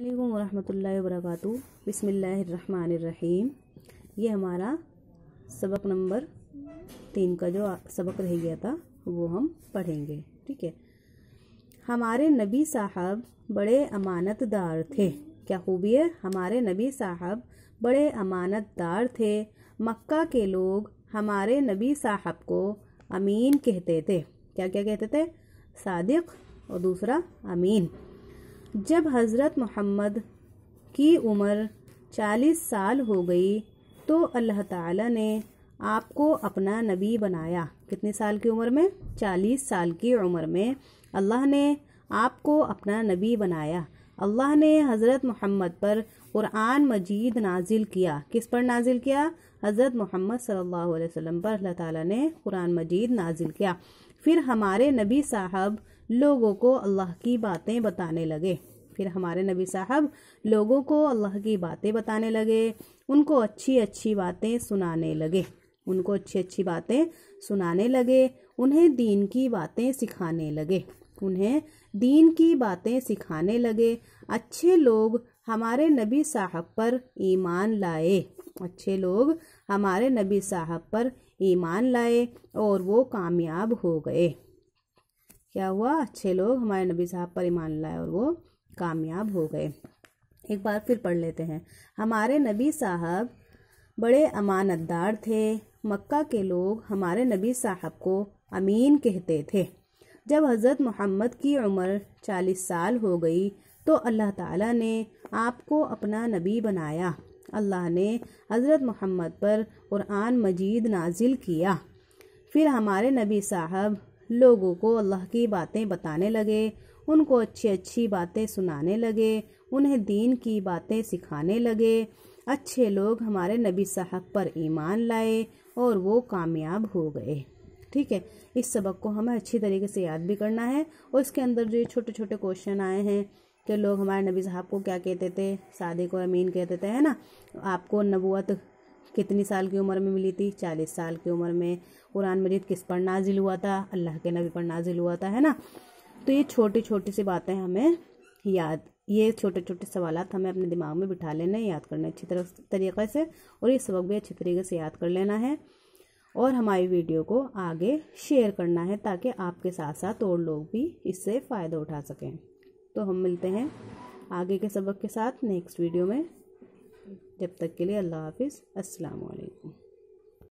अल्लाम वरहमल वर्क बसमीम ये हमारा सबक नंबर तीन का जो सबक रह गया था वो हम पढ़ेंगे ठीक है हमारे नबी साहब बड़े अमानतदार थे क्या खूबी है हमारे नबी साहब बड़े अमानतदार थे मक्का के लोग हमारे नबी साहब को अमीन कहते थे क्या क्या कहते थे सादिक और दूसरा अमीन जब हज़रत मोहम्मद की उम्र चालीस साल हो गई तो अल्लाह ताला ने आपको अपना नबी बनाया कितने साल की उम्र में चालीस साल की उम्र में अल्लाह ने आपको अपना नबी बनाया अल्लाह ने हज़रत मोहम्मद पर क़ुरान मजीद नाजिल किया किस पर नाजिल किया हज़रत मोहम्मद सल्लल्लाहु अलैहि वसल्लम पर अल्लाह ताला ने क़ुरान मजीद नाजिल किया फिर हमारे नबी साहब लोगों को अल्लाह की बातें बताने लगे फिर हमारे नबी साहब लोगों को अल्लाह की बातें बताने लगे उनको अच्छी अच्छी बातें सुनाने लगे उनको अच्छी अच्छी बातें सुनाने लगे उन्हें दीन की बातें सिखाने लगे उन्हें दीन की बातें सिखाने लगे अच्छे लोग हमारे नबी साहब पर ईमान लाए अच्छे लोग हमारे नबी साहब पर ईमान लाए और वो कामयाब हो गए क्या हुआ अच्छे लोग हमारे नबी साहब पर ईमान लाए और वो कामयाब हो गए एक बार फिर पढ़ लेते हैं हमारे नबी साहब बड़े अमानतदार थे मक्का के लोग हमारे नबी साहब को अमीन कहते थे जब हज़रत मोहम्मद की उम्र चालीस साल हो गई तो अल्लाह ताला ने आपको अपना नबी बनाया अल्लाह ने हज़रत मोहम्मद पर कुरान मजीद नाजिल किया फिर हमारे नबी साहब लोगों को अल्लाह की बातें बताने लगे उनको अच्छी अच्छी बातें सुनाने लगे उन्हें दीन की बातें सिखाने लगे अच्छे लोग हमारे नबी साहब पर ईमान लाए और वो कामयाब हो गए ठीक है इस सबक को हमें अच्छी तरीके से याद भी करना है और इसके अंदर जो ये छोटे छोटे क्वेश्चन आए हैं कि लोग हमारे नबी साहब को क्या कहते थे सादिक और अमीन कहते थे है ना आपको नबूत कितनी साल की उम्र में मिली थी चालीस साल की उम्र में कुरान मजीद किस पर नाजिल हुआ था अल्लाह के नबी पर नाजिल हुआ था है ना तो ये छोटी छोटी सी बातें हमें याद ये छोटे छोटे सवाल हमें अपने दिमाग में बिठा लेना है याद करना अच्छी तरह तरीके से और ये सबक भी अच्छे तरीके से याद कर लेना है और हमारी वीडियो को आगे शेयर करना है ताकि आपके साथ साथ और लोग भी इससे फ़ायदा उठा सकें तो हम मिलते हैं आगे के सबक के साथ नेक्स्ट वीडियो में जब तक के लिए अल्लाह हाफिज़ अस्सलाम वालेकुम